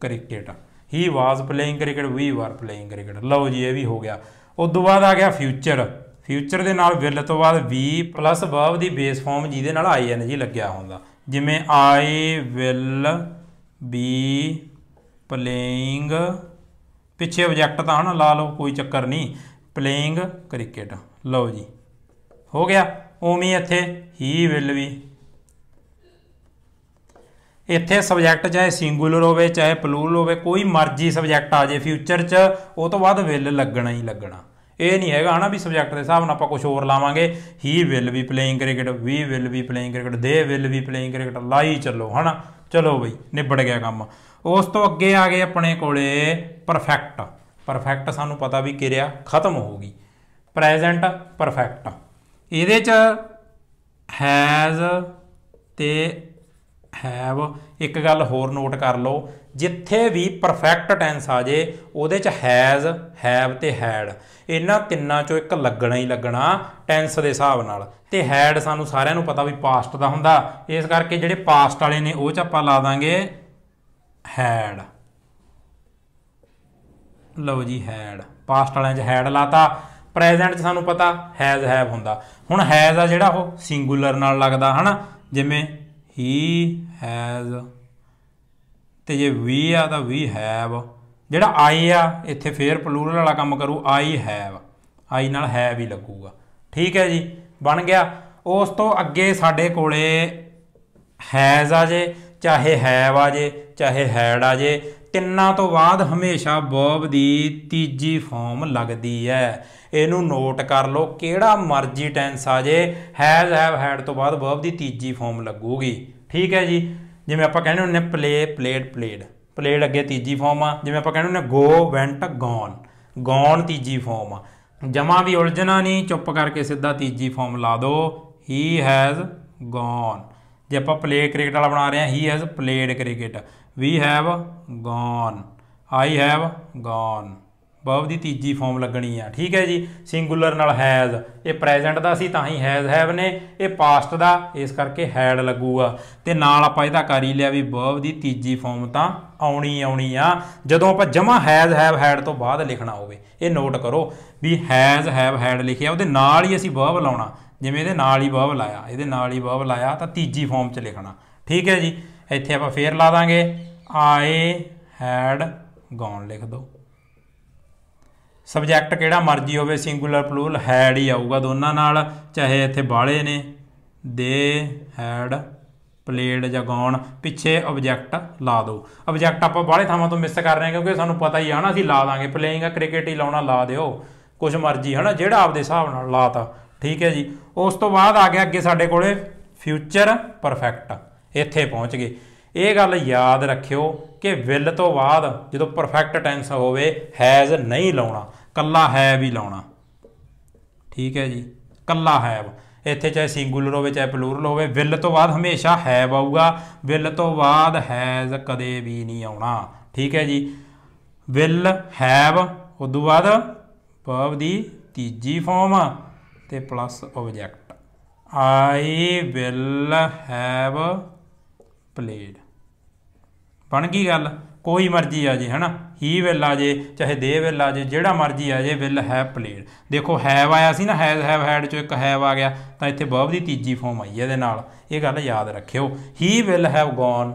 cricket he was playing cricket we were playing cricket ਲਓ ਜੀ ਇਹ ਵੀ ਹੋ ਗਿਆ ਉਸ ਤੋਂ ਬਾਅਦ ਆ ਗਿਆ ਫਿਊਚਰ ਫਿਊਚਰ ਦੇ ਨਾਲ ਵਿਲ ਤੋਂ ਬਾਅਦ ਵੀ ਪਲੱਸ ਵਰਬ ਦੀ ਬੇਸ ਫਾਰਮ ਜਿਹਦੇ ਨਾਲ ਆਈ ਜੀ ਲੱਗਿਆ ਹੁੰਦਾ ਜਿਵੇਂ ਆਈ ਵਿਲ ਬੀ ਪਲੇਇੰਗ ਪਿੱਛੇ ਆਬਜੈਕਟ ਤਾਂ ਹਨਾ ਲਾ ਲਓ ਕੋਈ ਚੱਕਰ ਨਹੀਂ ਪਲੇਇੰਗ ਕ੍ਰਿਕਟ ਲਓ ਜੀ ਹੋ ਗਿਆ ਉਵੇਂ ਇੱਥੇ ਹੀ ਵਿਲ ਵੀ ਇੱਥੇ ਸਬਜੈਕਟ ਚਾਹੇ ਸਿੰਗੂਲਰ ਹੋਵੇ ਚਾਹੇ ਪਲੂਰਲ ਹੋਵੇ ਕੋਈ ਮਰਜ਼ੀ ਸਬਜੈਕਟ ਆ ਜੇ ਫਿਊਚਰ 'ਚ ਉਹ ਤੋਂ ਬਾਅਦ ਵਿਲ ਲੱਗਣਾ ਹੀ ਲੱਗਣਾ ਇਹ ਨਹੀਂ ਹੈਗਾ ਨਾ ਵੀ ਸਬਜੈਕਟ ਦੇ ਹਿਸਾਬ ਨਾਲ ਆਪਾਂ ਕੁਝ ਹੋਰ ਲਾਵਾਂਗੇ he will be playing cricket we will be playing cricket ਦੇ ਵਿਲ ਵੀ ਪਲੇਇੰਗ ਕ੍ਰਿਕਟ ਲਾਈ ਚੱਲੋ ਹਨਾ ਚਲੋ ਬਈ ਨਿਬੜ ਗਿਆ ਕੰਮ ਉਸ ਤੋਂ ਅੱਗੇ ਆ ਗਏ ਆਪਣੇ ਕੋਲੇ ਪਰਫੈਕਟ ਪਰਫੈਕਟ ਸਾਨੂੰ ਪਤਾ ਵੀ ਕਿਰਿਆ ਖਤਮ ਹੋ ਗਈ ਪ੍ਰੈਜ਼ੈਂਟ ਪਰਫੈਕਟ ਇਹਦੇ 'ਚ ਹੈਜ਼ ਤੇ ਹੈਵ ਇੱਕ ਗੱਲ ਹੋਰ ਨੋਟ ਕਰ ਲਓ ਜਿੱਥੇ ਵੀ ਪਰਫੈਕਟ ਟੈਂਸ ਆ ਜੇ ਉਹਦੇ ਚ ਹੈਜ਼ ਹੈਵ ਤੇ ਹੈਡ ਇਹਨਾਂ ਤਿੰਨਾਂ ਚੋਂ ਇੱਕ ਲੱਗਣਾ ਹੀ ਲੱਗਣਾ ਟੈਂਸ ਦੇ ਹਿਸਾਬ ਨਾਲ ਤੇ ਹੈਡ ਸਾਨੂੰ ਸਾਰਿਆਂ ਨੂੰ ਪਤਾ ਵੀ ਪਾਸਟ ਦਾ ਹੁੰਦਾ ਇਸ ਕਰਕੇ ਜਿਹੜੇ ਪਾਸਟ ਵਾਲੇ ਨੇ ਉਹ ਚ ਆਪਾਂ ਲਾ ਦਾਂਗੇ ਹੈਡ ਲਓ ਜੀ ਹੈਡ ਪਾਸਟ ਵਾਲਿਆਂ 'ਚ ਹੈਡ ਲਾਤਾ ਪ੍ਰੈਜ਼ੈਂਟ 'ਚ ਸਾਨੂੰ ਪਤਾ ਹੈਜ਼ ਹੈਵ ਹੁੰਦਾ ਹੁਣ ਹੈਜ਼ ਆ ਜਿਹੜਾ ਉਹ ਸਿੰਗੂਲਰ ਨਾਲ ਲੱਗਦਾ ਹਨਾ ਜਿਵੇਂ ਹੀ ਹੈਜ਼ ਤੇ ਜੇ ਵੀ ਆ ਤਾਂ ਵੀ ਹੈਵ ਜਿਹੜਾ ਆਈ ਆ ਇੱਥੇ ਫੇਰ ਪਲੂਰਲ ਵਾਲਾ ਕੰਮ ਕਰੂ ਆਈ ਹੈਵ ਆਈ ਨਾਲ ਹੈ ਵੀ ਲੱਗੂਗਾ ਠੀਕ ਹੈ ਜੀ ਬਣ ਗਿਆ ਉਸ ਤੋਂ ਅੱਗੇ ਸਾਡੇ ਕੋਲੇ ਹੈਜ਼ ਆ ਜੇ ਚਾਹੇ ਹੈਵ ਆ ਜੇ ਚਾਹੇ ਹੈਡ ਆ ਜੇ ਤਿੰਨਾਂ ਤੋਂ ਬਾਅਦ ਹਮੇਸ਼ਾ ਬੌਬ ਦੀ ਤੀਜੀ ਫਾਰਮ ਲੱਗਦੀ ਹੈ ਇਹਨੂੰ ਨੋਟ ਕਰ ਲਓ ਕਿਹੜਾ ਮਰਜ਼ੀ ਟੈਂਸ ਆ ਜੇ ਹੈਜ਼ ਹੈਵ ਹੈਡ ਤੋਂ ਬਾਅਦ ਬੌਬ ਦੀ ਤੀਜੀ ਫਾਰਮ ਲੱਗੂਗੀ ਠੀਕ ਹੈ ਜੀ ਜਿਵੇਂ ਆਪਾਂ ਕਹਿੰਦੇ ਹੁੰਨੇ ਨੇ ਪਲੇ ਪਲੇਡ ਪਲੇਡ ਪਲੇਡ ਅੱਗੇ ਤੀਜੀ ਫਾਰਮ ਆ ਜਿਵੇਂ ਆਪਾਂ ਕਹਿੰਦੇ ਹੁੰਨੇ ਗੋ ਵੈਂਟ ਗੌਨ ਗੌਨ ਤੀਜੀ ਫਾਰਮ ਆ ਜਮਾ ਵੀ ਉਲਝਣਾ ਨਹੀਂ ਚੁੱਪ ਕਰਕੇ ਸਿੱਧਾ ਤੀਜੀ ਫਾਰਮ ਲਾ ਦਿਓ ਹੀ ਹੈਜ਼ ਗੌਨ ਜੇ ਆਪਾਂ ਪਲੇ ਕ੍ਰਿਕਟ ਵਾਲਾ ਬਣਾ ਰਹੇ ਹਾਂ he has played cricket we have gone I have gone verb ਦੀ ਤੀਜੀ ਫਾਰਮ ਲੱਗਣੀ ਆ ਠੀਕ ਹੈ ਜੀ ਸਿੰਗੂਲਰ ਨਾਲ ਹੈਜ਼ ਇਹ ਪ੍ਰੈਜ਼ੈਂਟ ਦਾ ਸੀ ਤਾਂ ਹੀ ਹੈਜ਼ ਹੈਵ ਨੇ ਇਹ ਪਾਸਟ ਦਾ ਇਸ ਕਰਕੇ ਹੈਡ ਲੱਗੂਗਾ ਤੇ ਨਾਲ ਆਪਾਂ ਇਹਦਾ ਕਰ ਹੀ ਲਿਆ ਵੀ ਵਰਬ ਦੀ ਤੀਜੀ ਫਾਰਮ ਤਾਂ ਆਉਣੀ ਆਉਣੀ ਆ ਜਦੋਂ ਆਪਾਂ ਜਮਾ ਹੈਜ਼ ਹੈਵ ਹੈਡ ਤੋਂ ਬਾਅਦ ਲਿਖਣਾ ਹੋਵੇ ਇਹ ਨੋਟ ਕਰੋ ਵੀ ਹੈਜ਼ ਹੈਵ ਹੈਡ ਲਿਖਿਆ ਉਹਦੇ ਨਾਲ ਹੀ ਅਸੀਂ ਵਰਬ ਲਾਉਣਾ ਜਿਵੇਂ ਇਹਦੇ ਨਾਲ ਹੀ ਵਰਬ ਲਾਇਆ ਇਹਦੇ ਨਾਲ ਹੀ ਵਰਬ ਲਾਇਆ ਤਾਂ ਤੀਜੀ ਫਾਰਮ 'ਚ ਲਿਖਣਾ ਠੀਕ ਹੈ ਜੀ ਇੱਥੇ ਆਪਾਂ ਫੇਰ ਲਾ ਦਾਂਗੇ ਆਏ ਹੈਡ ਗੌਨ ਲਿਖ ਦੋ ਸਬਜੈਕਟ ਕਿਹੜਾ ਮਰਜ਼ੀ ਹੋਵੇ ਸਿੰਗੂਲਰ ਪਲੂਰਲ ਹੈਡ ਹੀ ਆਊਗਾ ਦੋਨਾਂ ਨਾਲ ਚਾਹੇ ਇੱਥੇ ਬਾਲੇ ਨੇ ਦੇ ਹੈਡ ਪਲੇਡ ਜਾਂ ਗੌਨ ਪਿੱਛੇ ਆਬਜੈਕਟ ਲਾ ਦਿਓ ਆਬਜੈਕਟ ਆਪਾਂ ਬਾਲੇ ਥਾਵਾਂ ਤੋਂ ਮਿਸ ਕਰ ਰਹੇ ਹਾਂ ਕਿਉਂਕਿ ਸਾਨੂੰ ਪਤਾ ਹੀ ਆ ਨਾ ਅਸੀਂ ਲਾ ਦਾਂਗੇ ਪਲੇਇੰਗ ਆ ਕ੍ਰਿਕਟ ਹੀ ਲਾਉਣਾ ਲਾ ਦਿਓ ਕੁਝ ਮਰਜ਼ੀ ਹਨਾ ਜਿਹੜਾ ਆਪਦੇ ਹਿਸਾਬ ਨਾਲ ਲਾਤਾ ਠੀਕ ਹੈ ਜੀ ਉਸ ਤੋਂ ਬਾਅਦ ਆ ਗਿਆ ਅੱਗੇ ਸਾਡੇ ਕੋਲੇ ਫਿਊਚਰ ਪਰਫੈਕਟ ਇੱਥੇ ਪਹੁੰਚ ਗਏ ਇਹ ਗੱਲ ਯਾਦ ਰੱਖਿਓ ਕਿ ਵਿਲ ਤੋਂ ਬਾਅਦ ਜਦੋਂ ਪਰਫੈਕਟ ਟੈਂਸ ਹੋਵੇ ਹੈਜ਼ ਨਹੀਂ ਲਾਉਣਾ ਕੱਲਾ ਹੈ ਵੀ ਲਾਉਣਾ ਠੀਕ ਹੈ ਜੀ ਕੱਲਾ ਹੈਵ ਇੱਥੇ ਚਾਹੇ ਸਿੰਗੂਲਰ ਹੋਵੇ ਚਾਹੇ ਪਲੂਰਲ ਹੋਵੇ ਵਿਲ ਤੋਂ ਬਾਅਦ ਹਮੇਸ਼ਾ ਹੈਵ ਆਊਗਾ ਵਿਲ ਤੋਂ ਬਾਅਦ ਹੈਜ਼ ਕਦੇ ਵੀ ਨਹੀਂ ਆਉਣਾ ਠੀਕ ਹੈ ਜੀ ਵਿਲ ਹੈਵ ਉਦੋਂ ਬਾਅਦ verb ਦੀ ਤੀਜੀ ਫਾਰਮ ਤੇ plus object I will have played ਬਣ ਗਈ ਗੱਲ ਕੋਈ ਮਰਜ਼ੀ ਆ ਜੇ ਹਨਾ ਹੀ ਵਿਲ ਆ ਜੇ ਚਾਹੇ ਦੇ ਵਿਲ ਆ ਜੇ ਜਿਹੜਾ ਮਰਜ਼ੀ ਆ ਜੇ ਵਿਲ ਹੈ ਪਲੇਡ ਦੇਖੋ ਹੈਵ ਆਇਆ ਸੀ ਨਾ ਹੈਜ਼ ਹੈਵ ਹੈਡ ਚੋਂ ਇੱਕ ਹੈਵ ਆ ਗਿਆ ਤਾਂ ਇੱਥੇ ਵਰਬ ਦੀ ਤੀਜੀ ਫਾਰਮ ਆਈ ਇਹਦੇ ਨਾਲ ਇਹ ਗੱਲ ਯਾਦ ਰੱਖਿਓ ਹੀ ਵਿਲ ਹੈਵ ਗੋਨ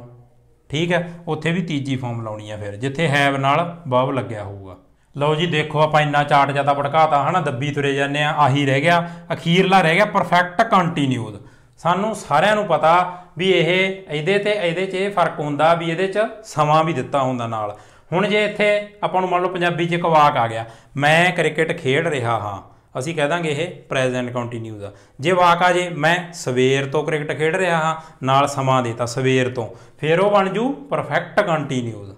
ਠੀਕ ਹੈ ਉੱਥੇ ਵੀ ਤੀਜੀ ਫਾਰਮ ਲਾਉਣੀ ਆ ਫਿਰ ਜਿੱਥੇ ਹੈਵ ਨਾਲ ਵਰਬ ਲੱਗਿਆ ਹੋਊਗਾ ਲਓ ਜੀ ਦੇਖੋ ਆਪਾਂ ਇੰਨਾ ਚਾਰਟ ਜਿਆਦਾ ਭੜਕਾਤਾ ਹਨਾ ਦੱਬੀ ਤੁਰੇ ਜਾਂਦੇ ਆ ਆਹੀ ਰਹਿ ਗਿਆ ਅਖੀਰਲਾ ਰਹਿ ਗਿਆ ਪਰਫੈਕਟ ਕੰਟੀਨਿਊਡ ਸਾਨੂੰ ਸਾਰਿਆਂ ਨੂੰ ਪਤਾ ਵੀ ਇਹ ਇਹਦੇ ਤੇ ਇਹਦੇ 'ਚ ਇਹ ਫਰਕ ਹੁੰਦਾ ਵੀ ਇਹਦੇ 'ਚ ਸਮਾਂ ਵੀ ਦਿੱਤਾ ਹੁੰਦਾ ਨਾਲ ਹੁਣ ਜੇ ਇੱਥੇ ਆਪਾਂ ਨੂੰ ਮੰਨ ਲਓ ਪੰਜਾਬੀ 'ਚ ਵਾਕ ਆ ਗਿਆ ਮੈਂ ਕ੍ਰਿਕਟ ਖੇਡ ਰਿਹਾ ਹਾਂ ਅਸੀਂ ਕਹਿ ਦਾਂਗੇ ਇਹ ਪ੍ਰੈਜ਼ੈਂਟ ਕੰਟੀਨਿਊਸ ਆ ਜੇ ਵਾਕ ਆ ਜੇ ਮੈਂ ਸਵੇਰ ਤੋਂ ਕ੍ਰਿਕਟ ਖੇਡ ਰਿਹਾ ਹਾਂ ਨਾਲ ਸਮਾਂ ਦਿੱਤਾ ਸਵੇਰ ਤੋਂ ਫਿਰ ਉਹ ਬਣ ਜੂ ਪਰਫੈਕਟ ਕੰਟੀਨਿਊਸ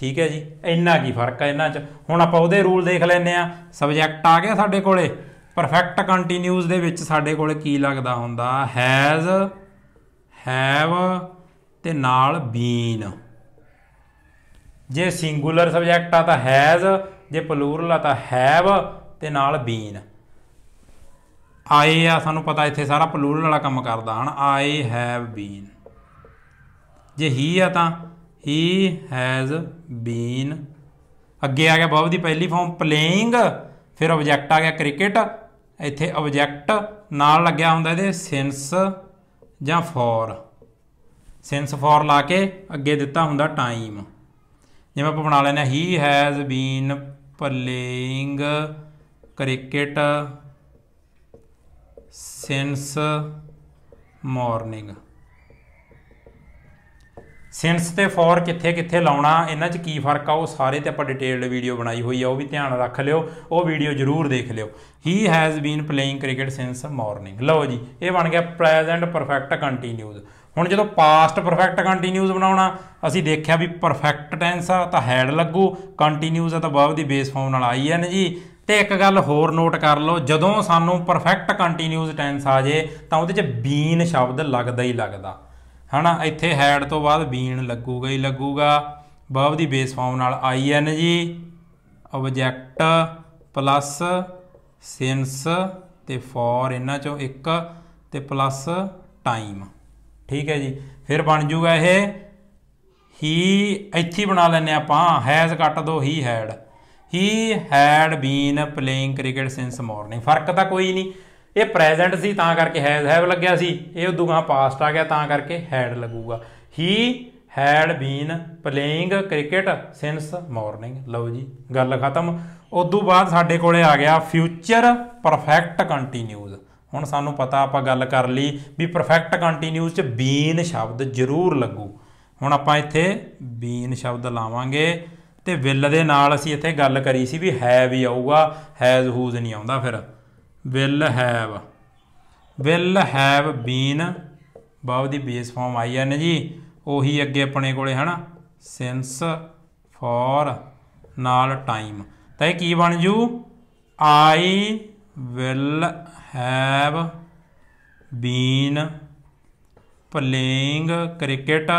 ਠੀਕ ਹੈ ਜੀ ਇੰਨਾ ਕੀ ਫਰਕ ਹੈ ਇਹਨਾਂ 'ਚ ਹੁਣ ਆਪਾਂ ਉਹਦੇ ਰੂਲ ਦੇਖ ਲੈਨੇ ਆ ਸਬਜੈਕਟ ਆ ਗਿਆ ਸਾਡੇ ਕੋਲੇ ਪਰਫੈਕਟ ਕੰਟੀਨਿਊਸ ਦੇ ਵਿੱਚ ਸਾਡੇ ਕੋਲ ਕੀ ਲੱਗਦਾ ਹੁੰਦਾ ਹੈਜ਼ ਹੈਵ ਤੇ ਨਾਲ ਬੀਨ ਜੇ ਸਿੰਗੂਲਰ ਸਬਜੈਕਟ ਆ ਤਾਂ ਹੈਜ਼ ਜੇ ਪਲੂਰਲ ਆ ਤਾਂ ਹੈਵ ਤੇ ਨਾਲ ਬੀਨ ਆਏ ਆ ਸਾਨੂੰ ਪਤਾ ਇੱਥੇ ਸਾਰਾ ਪਲੂਰਲ ਵਾਲਾ ਕੰਮ ਕਰਦਾ ਹਨ ਆਈ ਹੈਵ ਬੀਨ ਜੇ ਹੀ ਆ ਤਾਂ ਹੀ ਹੈਜ਼ ਬੀਨ ਅੱਗੇ ਆ ਗਿਆ ਬਬ ਦੀ ਪਹਿਲੀ ਫਾਰਮ ਪਲੇਇੰਗ ਫਿਰ ਆਬਜੈਕਟ ਆ ਗਿਆ ਕ੍ਰਿਕਟ ਇੱਥੇ ਆਬਜੈਕਟ ਨਾਲ ਲੱਗਿਆ ਹੁੰਦਾ ਇਹਦੇ ਸਿੰਸ ਜਾਂ ਫੋਰ ਸਿੰਸ ਫੋਰ ਲਾ ਕੇ ਅੱਗੇ ਦਿੱਤਾ ਹੁੰਦਾ ਟਾਈਮ ਜਿਵੇਂ ਆਪਾਂ ਬਣਾ ਲੈਣਾ he has been playing cricket since morning since ਤੇ ਫੋਰ ਕਿੱਥੇ ਕਿੱਥੇ ਲਾਉਣਾ ਇਹਨਾਂ 'ਚ ਕੀ ਫਰਕ ਆ ਉਹ ਸਾਰੇ ਤੇ ਆਪਾਂ ਡਿਟੇਲਡ ਵੀਡੀਓ ਬਣਾਈ ਹੋਈ ਆ ਉਹ ਵੀ ਧਿਆਨ ਰੱਖ ਲਿਓ ਉਹ ਵੀਡੀਓ ਜ਼ਰੂਰ ਦੇਖ ਲਿਓ he has been playing cricket since morning ਲਓ ਜੀ ਇਹ ਬਣ ਗਿਆ ਪ੍ਰੈਜ਼ੈਂਟ ਪਰਫੈਕਟ ਕੰਟੀਨਿਊਸ ਹੁਣ ਜਦੋਂ ਪਾਸਟ ਪਰਫੈਕਟ ਕੰਟੀਨਿਊਸ ਬਣਾਉਣਾ ਅਸੀਂ ਦੇਖਿਆ ਵੀ ਪਰਫੈਕਟ ਟੈਂਸ ਆ ਤਾਂ ਹੈਡ ਲੱਗੂ ਕੰਟੀਨਿਊਸ ਆ ਤਾਂ ਵਰਬ ਦੀ ਬੇਸ ਫਾਰਮ ਨਾਲ ਆਈ ਐਨ ਜੀ ਤੇ ਇੱਕ ਗੱਲ ਹੋਰ ਨੋਟ ਕਰ ਲਓ ਜਦੋਂ ਸਾਨੂੰ ਪਰਫੈਕਟ ਕੰਟੀਨਿਊਸ ਟੈਂਸ ਆ ਜੇ ਤਾਂ ਉਹਦੇ 'ਚ ਬੀਨ ਸ਼ਬਦ ਲੱਗਦਾ ਹੀ ਲੱਗਦਾ ਹਨਾ ਇੱਥੇ ਹੈਡ ਤੋਂ ਬਾਅਦ ਬੀਨ ਲੱਗੂਗਾ ਹੀ ਲੱਗੂਗਾ ਵਰਬ ਦੀ ਬੇਸ ਫਾਰਮ ਨਾਲ I N G object plus since ਤੇ ਫੋਰ ਇਹਨਾਂ ਚੋਂ ਇੱਕ ਤੇ ਪਲੱਸ ਟਾਈਮ ਠੀਕ ਹੈ ਜੀ ਫਿਰ ਬਣ ਜੂਗਾ ਇਹ ਹੀ ਇੱਥੇ ਬਣਾ ਲੈਨੇ ਆਪਾਂ ਹੈਜ਼ ਕੱਟ ਦੋ he had he had been playing cricket since morning ਫਰਕ ਤਾਂ ਕੋਈ ਨਹੀਂ ਇਹ ਪ੍ਰੈਜ਼ੈਂਟ ਸੀ ਤਾਂ ਕਰਕੇ ਹੈਜ਼ ਹੈਵ ਲੱਗਿਆ ਸੀ ਇਹ ਉਦੋਂ ਗਾ ਪਾਸਟ ਆ ਗਿਆ ਤਾਂ ਕਰਕੇ ਹੈਡ ਲੱਗੂਗਾ he had been playing cricket since morning ਲਓ ਜੀ ਗੱਲ ਖਤਮ ਉਦੋਂ ਬਾਅਦ ਸਾਡੇ ਕੋਲੇ ਆ ਗਿਆ ਫਿਊਚਰ ਪਰਫੈਕਟ ਕੰਟੀਨਿਊਸ ਹੁਣ ਸਾਨੂੰ ਪਤਾ ਆਪਾਂ ਗੱਲ ਕਰ ਲਈ ਵੀ ਪਰਫੈਕਟ ਕੰਟੀਨਿਊਸ ਚ ਬੀਨ ਸ਼ਬਦ ਜ਼ਰੂਰ ਲੱਗੂ ਹੁਣ ਆਪਾਂ ਇੱਥੇ ਬੀਨ ਸ਼ਬਦ ਲਾਵਾਂਗੇ ਤੇ ਵਿਲ ਦੇ ਨਾਲ ਅਸੀਂ ਇੱਥੇ ਗੱਲ ਕਰੀ ਸੀ ਵੀ ਹੈ ਵੀ ਆਊਗਾ ਹੈਜ਼ ਹੂਜ਼ ਨਹੀਂ ਆਉਂਦਾ ਫਿਰ will have will have been ਬਾਬ ਦੀ ਬੇਸ ਫਾਰਮ ਆਈ ਹੈ ਨਾ ਜੀ ਉਹੀ ਅੱਗੇ ਆਪਣੇ ਕੋਲੇ ਹਨਾ ਸਿੰਸ ਫੋਰ ਨਾਲ ਟਾਈਮ ਤਾਂ ਇਹ ਕੀ ਬਣ ਜੂ I will have been playing cricket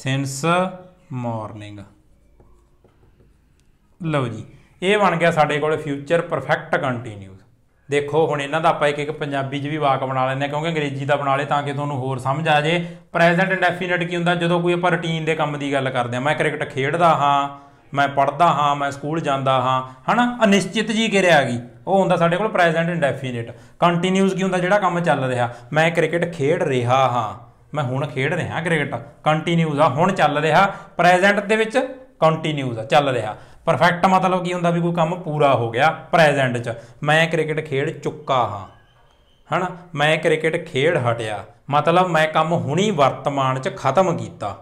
since morning ਲਓ ਜੀ ਇਹ ਬਣ ਗਿਆ ਸਾਡੇ ਕੋਲ ਫਿਊਚਰ ਪਰਫੈਕਟ ਕੰਟੀਨਿਊ ਦੇਖੋ ਹੁਣ ਇਹਨਾਂ ਦਾ ਆਪਾਂ ਇੱਕ ਇੱਕ ਪੰਜਾਬੀ 'ਚ ਵੀ ਵਾਕ ਬਣਾ ਲੈਂਦੇ ਆ ਕਿਉਂਕਿ ਅੰਗਰੇਜ਼ੀ ਦਾ ਬਣਾ ਲੇ ਤਾਂ ਕਿ ਤੁਹਾਨੂੰ ਹੋਰ ਸਮਝ ਆ ਜੇ ਪ੍ਰੈਜ਼ੈਂਟ ਇੰਡੈਫੀਨਿਟ ਕੀ ਹੁੰਦਾ ਜਦੋਂ ਕੋਈ ਆਪਾਂ ਰੁਟੀਨ ਦੇ ਕੰਮ ਦੀ ਗੱਲ ਕਰਦੇ ਆ ਮੈਂ ਕ੍ਰਿਕਟ ਖੇਡਦਾ ਹਾਂ ਮੈਂ ਪੜ੍ਹਦਾ ਹਾਂ ਮੈਂ ਸਕੂਲ ਜਾਂਦਾ ਹਾਂ ਹਨਾ ਅਨਿਸ਼ਚਿਤ ਜੀ ਕਿਰਿਆ ਗਈ ਉਹ ਹੁੰਦਾ ਸਾਡੇ ਕੋਲ ਪ੍ਰੈਜ਼ੈਂਟ ਇੰਡੈਫੀਨਿਟ ਕੰਟੀਨਿਊਸ ਕੀ ਹੁੰਦਾ ਜਿਹੜਾ ਕੰਮ ਚੱਲ ਰਿਹਾ ਮੈਂ ਕ੍ਰਿਕਟ ਖੇਡ ਰਿਹਾ ਹਾਂ ਮੈਂ ਹੁਣ ਖੇਡ ਰਿਹਾ ਕ੍ਰਿਕਟ ਕੰਟੀਨਿਊਸ ਆ ਹੁਣ ਚੱਲ ਰਿਹਾ ਪ੍ਰੈਜ਼ੈਂਟ ਦੇ ਵਿੱਚ ਕੰਟੀਨਿਊਸ ਆ ਚੱਲ ਰਿਹਾ ਪਰਫੈਕਟ ਮਤਲਬ ਕੀ ਹੁੰਦਾ ਵੀ ਕੋਈ ਕੰਮ ਪੂਰਾ ਹੋ ਗਿਆ ਪ੍ਰੈਜ਼ੈਂਟ 'ਚ ਮੈਂ ਕ੍ਰਿਕਟ ਖੇਡ ਚੁੱਕਾ ਹਾਂ ਹਨਾ ਮੈਂ ਕ੍ਰਿਕਟ ਖੇਡ ਹਟਿਆ ਮਤਲਬ ਮੈਂ ਕੰਮ ਹੁਣੀ ਵਰਤਮਾਨ 'ਚ ਖਤਮ ਕੀਤਾ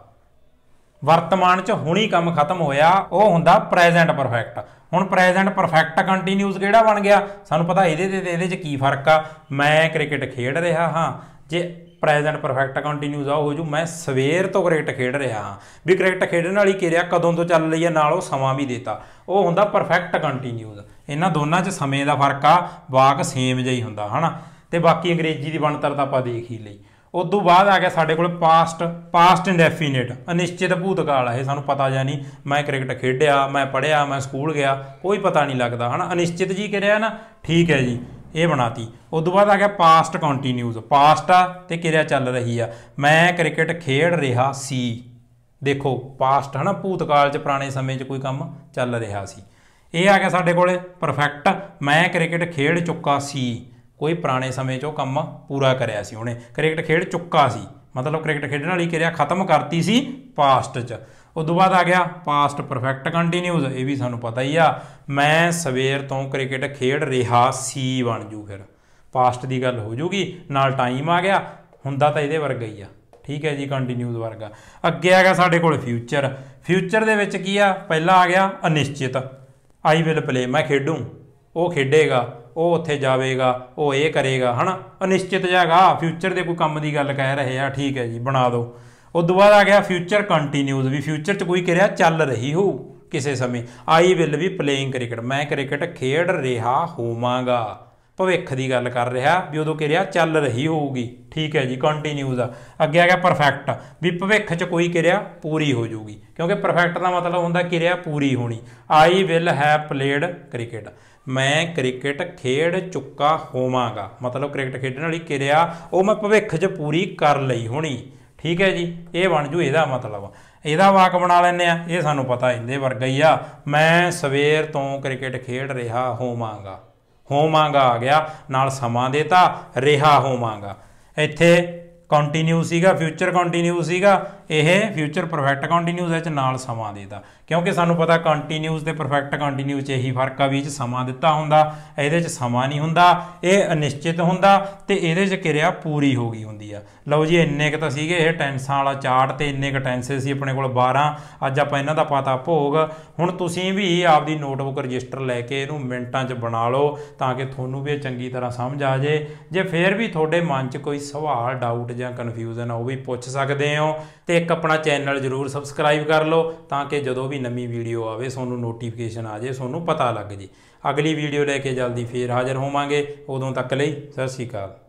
ਵਰਤਮਾਨ 'ਚ ਹੁਣੀ ਕੰਮ ਖਤਮ ਹੋਇਆ ਉਹ ਹੁੰਦਾ ਪ੍ਰੈਜ਼ੈਂਟ ਪਰਫੈਕਟ ਹੁਣ ਪ੍ਰੈਜ਼ੈਂਟ ਪਰਫੈਕਟ ਕੰਟੀਨਿਊਸ ਕਿਹੜਾ ਬਣ ਗਿਆ ਸਾਨੂੰ ਪਤਾ ਇਹਦੇ ਤੇ ਇਹਦੇ 'ਚ ਕੀ ਫਰਕ ਆ ਮੈਂ ਕ੍ਰਿਕਟ ਖੇਡ ਰਿਹਾ ਹਾਂ ਜੇ ਪ੍ਰੈਜ਼ੈਂਟ ਪਰਫੈਕਟ ਕੰਟੀਨਿਊਸ ਆ ਉਹ ਜੋ ਮੈਂ ਸਵੇਰ ਤੋਂ ਕ੍ਰਿਕਟ ਖੇਡ ਰਿਹਾ ਹਾਂ ਵੀ ਕ੍ਰਿਕਟ ਖੇਡਣ ਵਾਲੀ ਕਿਰਿਆ ਕਦੋਂ ਤੋਂ ਚੱਲ ਰਹੀ ਹੈ ਨਾਲ ਉਹ ਸਮਾਂ ਵੀ ਦਿੱਤਾ ਉਹ ਹੁੰਦਾ ਪਰਫੈਕਟ ਕੰਟੀਨਿਊਸ ਇਹਨਾਂ ਦੋਨਾਂ 'ਚ ਸਮੇਂ ਦਾ ਫਰਕ ਆ ਵਾਕ ਸੇਮ ਜਿਹਾ ਹੀ ਹੁੰਦਾ ਹਨਾ ਤੇ ਬਾਕੀ ਅੰਗਰੇਜ਼ੀ ਦੀ ਬਣਤਰ ਤਾਂ ਆਪਾਂ ਦੇਖ ਹੀ ਲਈ ਉਸ ਤੋਂ ਬਾਅਦ ਆ ਗਿਆ ਸਾਡੇ ਕੋਲ ਪਾਸਟ ਪਾਸਟ ਇਨਡੈਫੀਨਿਟ ਅਨਿਸ਼ਚਿਤ ਭੂਤਕਾਲ ਆ ਇਹ ਸਾਨੂੰ ਪਤਾ ਜਾਂ ਨਹੀਂ ਮੈਂ ਕ੍ਰਿਕਟ ਖੇਡਿਆ ਮੈਂ ਪੜਿਆ ਮੈਂ ਸਕੂਲ ਗਿਆ ਕੋਈ ਪਤਾ ਨਹੀਂ ਲੱਗਦਾ ਹਨਾ ਅਨਿਸ਼ਚਿਤ ਜੀ ਕਿਰਿਆ ਨਾ ਠੀਕ ਹੈ ਜੀ ਇਹ ਬਣਾਤੀ ਉਸ ਤੋਂ ਬਾਅਦ ਆ ਗਿਆ ਪਾਸਟ ਕੰਟੀਨਿਊਸ ਪਾਸਟ ਆ ਤੇ ਕਿਰਿਆ ਚੱਲ ਰਹੀ ਆ ਮੈਂ ਕ੍ਰਿਕਟ ਖੇਡ ਰਿਹਾ ਸੀ ਦੇਖੋ ਪਾਸਟ ਹਨਾ ਭੂਤਕਾਲ 'ਚ ਪੁਰਾਣੇ ਸਮੇਂ 'ਚ ਕੋਈ ਕੰਮ ਚੱਲ ਰਿਹਾ ਸੀ ਇਹ ਆ ਗਿਆ ਸਾਡੇ ਕੋਲੇ ਪਰਫੈਕਟ ਮੈਂ ਕ੍ਰਿਕਟ ਖੇਡ ਚੁੱਕਾ ਸੀ ਕੋਈ ਪੁਰਾਣੇ ਸਮੇਂ 'ਚ ਉਹ ਕੰਮ ਪੂਰਾ ਕਰਿਆ ਸੀ ਉਹਨੇ ਕ੍ਰਿਕਟ ਖੇਡ ਚੁੱਕਾ ਸੀ ਮਤਲਬ ਕ੍ਰਿਕਟ ਖੇਡਣ ਵਾਲੀ ਕਿਰਿਆ ਖਤਮ ਕਰਤੀ ਸੀ ਪਾਸਟ 'ਚ ਉਦੋਂ ਬਾਅਦ ਆ ਗਿਆ ਪਾਸਟ ਪਰਫੈਕਟ ਕੰਟੀਨਿਊਸ ਇਹ ਵੀ ਸਾਨੂੰ ਪਤਾ ਹੀ ਆ ਮੈਂ ਸਵੇਰ ਤੋਂ ਕ੍ਰਿਕਟ ਖੇਡ ਰਿਹਾ ਸੀ ਬਣ ਜੂ ਫਿਰ ਪਾਸਟ ਦੀ ਗੱਲ ਹੋ ਜੂਗੀ ਨਾਲ ਟਾਈਮ ਆ ਗਿਆ ਹੁੰਦਾ ਤਾਂ ਇਹਦੇ ਵਰਗਾ ਹੀ ਆ ਠੀਕ ਹੈ ਜੀ ਕੰਟੀਨਿਊਸ ਵਰਗਾ ਅੱਗੇ ਆ ਗਿਆ ਸਾਡੇ ਕੋਲ ਫਿਊਚਰ ਫਿਊਚਰ ਦੇ ਵਿੱਚ ਕੀ ਆ ਪਹਿਲਾਂ ਆ ਗਿਆ ਅਨਿਸ਼ਚਿਤ ਆਈ ਵਿਲ ਪਲੇ ਮੈਂ ਖੇਡੂ ਉਹ ਖੇਡੇਗਾ ਉਹ ਉੱਥੇ ਜਾਵੇਗਾ ਉਹ ਇਹ ਕਰੇਗਾ ਹਨਾ ਅਨਿਸ਼ਚਿਤ ਜਾਗਾ ਫਿਊਚਰ ਦੇ ਕੋਈ ਕੰਮ ਦੀ ਗੱਲ ਕਹਿ ਰਹੇ ਆ ਠੀਕ ਹੈ ਜੀ ਬਣਾ ਦਿਓ ਉਸ ਤੋਂ ਬਾਅਦ ਆ ਗਿਆ ਫਿਊਚਰ ਕੰਟੀਨਿਊਸ ਵੀ ਫਿਊਚਰ 'ਚ ਕੋਈ ਕਿਰਿਆ ਚੱਲ ਰਹੀ ਹੋ ਕਿਸੇ ਸਮੇਂ I will be playing cricket ਮੈਂ ਕ੍ਰਿਕਟ ਖੇਡ ਰਿਹਾ ਹੋਵਾਂਗਾ ਭਵਿੱਖ ਦੀ ਗੱਲ ਕਰ ਰਿਹਾ ਵੀ ਉਦੋਂ ਕਿਰਿਆ ਚੱਲ ਰਹੀ ਹੋਊਗੀ ਠੀਕ ਹੈ ਜੀ ਕੰਟੀਨਿਊਸ ਆ ਅੱਗੇ ਆ ਗਿਆ ਪਰਫੈਕਟ ਵੀ ਭਵਿੱਖ 'ਚ ਕੋਈ ਕਿਰਿਆ ਪੂਰੀ ਹੋ ਜਾਊਗੀ ਕਿਉਂਕਿ ਪਰਫੈਕਟ ਦਾ ਮਤਲਬ ਹੁੰਦਾ ਕਿਰਿਆ ਪੂਰੀ ਹੋਣੀ I will have played cricket ਮੈਂ ਕ੍ਰਿਕਟ ਖੇਡ ਚੁੱਕਾ ਹੋਵਾਂਗਾ ਮਤਲਬ ਕ੍ਰਿਕਟ ਖੇਡਣ ਵਾਲੀ ਕਿਰਿਆ ਉਹ ਮੈਂ ਭਵਿੱਖ 'ਚ ਪੂਰੀ ਕਰ ਲਈ ਹੋਣੀ ਠੀਕ ਹੈ ਜੀ ਇਹ ਬਣ ਜੂ ਇਹਦਾ ਮਤਲਬ ਇਹਦਾ ਵਾਕ ਬਣਾ ਲੈਨੇ ਆ ਇਹ ਸਾਨੂੰ ਪਤਾ ਇਹਦੇ ਵਰਗਾ ਹੀ ਆ ਮੈਂ ਸਵੇਰ ਤੋਂ ਕ੍ਰਿਕਟ ਖੇਡ ਰਿਹਾ ਹੋਵਾਂਗਾ ਹੋਵਾਂਗਾ ਆ ਗਿਆ ਨਾਲ ਸਮਾਂ ਦੇਤਾ ਰਿਹਾ ਹੋਵਾਂਗਾ ਇੱਥੇ ਕੰਟੀਨਿਊ ਸੀਗਾ ਫਿਊਚਰ ਕੰਟੀਨਿਊ ਸੀਗਾ ਇਹ ਫਿਊਚਰ ਪਰਫੈਕਟ ਕੰਟੀਨਿਊਸ ਵਿੱਚ ਨਾਲ ਸਮਾਂ ਦੇਤਾ ਕਿਉਂਕਿ ਸਾਨੂੰ ਪਤਾ ਕੰਟੀਨਿਊਸ ਤੇ ਪਰਫੈਕਟ ਕੰਟੀਨਿਊ 'ਚ ਇਹੀ ਫਰਕ ਆ ਵੀ ਇਹ 'ਚ ਸਮਾਂ ਦਿੱਤਾ ਹੁੰਦਾ ਇਹਦੇ 'ਚ ਸਮਾਂ ਨਹੀਂ ਹੁੰਦਾ ਇਹ ਅਨਿਸ਼ਚਿਤ ਹੁੰਦਾ ਤੇ ਇਹਦੇ 'ਚ ਕਿਰਿਆ ਪੂਰੀ ਹੋ ਗਈ ਹੁੰਦੀ ਆ ਲਓ ਜੀ ਇੰਨੇ ਕ ਤਾਂ ਸੀਗੇ ਇਹ ਟੈਂਸਾਂ ਵਾਲਾ ਚਾਰਟ ਤੇ ਇੰਨੇ ਕ ਟੈਂਸੇ ਸੀ ਆਪਣੇ ਕੋਲ 12 ਅੱਜ ਆਪਾਂ ਇਹਨਾਂ ਦਾ ਪਤਾ ਭੋਗ ਹੁਣ ਤੁਸੀਂ ਵੀ ਆਪਦੀ ਨੋਟਬੁੱਕ ਰਜਿਸਟਰ ਲੈ ਕੇ ਇਹਨੂੰ ਮਿੰਟਾਂ 'ਚ ਬਣਾ ਲਓ ਤਾਂ ਕਿ ਤੁਹਾਨੂੰ ਵੀ ਇਹ ਚੰਗੀ ਤਰ੍ਹਾਂ ਸਮਝ ਆ ਜਾਏ ਜੇ ਫੇਰ ਵੀ ਤੁਹਾਡੇ ਮਨ 'ਚ ਕੋਈ ਸਵਾਲ ਡਾਊਟ ਜਾਂ ਕਨਫਿਊਜ਼ਨ ਆ ਉਹ ਵੀ ਪੁੱਛ ਸਕਦੇ ਹੋ ਤੇ ਇੱਕ ਆਪਣਾ ਚੈਨਲ ਜਰੂਰ ਸਬਸਕ੍ਰਾਈਬ ਕਰ ਲਓ ਤਾਂ ਕਿ ਜਦੋਂ ਵੀ ਵੀ ਨਵੀਂ ਵੀਡੀਓ ਆਵੇ ਤੁਹਾਨੂੰ ਨੋਟੀਫਿਕੇਸ਼ਨ ਆ ਜੇ ਤੁਹਾਨੂੰ ਪਤਾ ਲੱਗ ਜੇ ਅਗਲੀ ਵੀਡੀਓ ਲੈ ਕੇ ਜਲਦੀ ਫੇਰ ਹਾਜ਼ਰ ਹੋਵਾਂਗੇ ਉਦੋਂ ਤੱਕ ਲਈ ਸਤਿ ਸ਼੍ਰੀ ਅਕਾਲ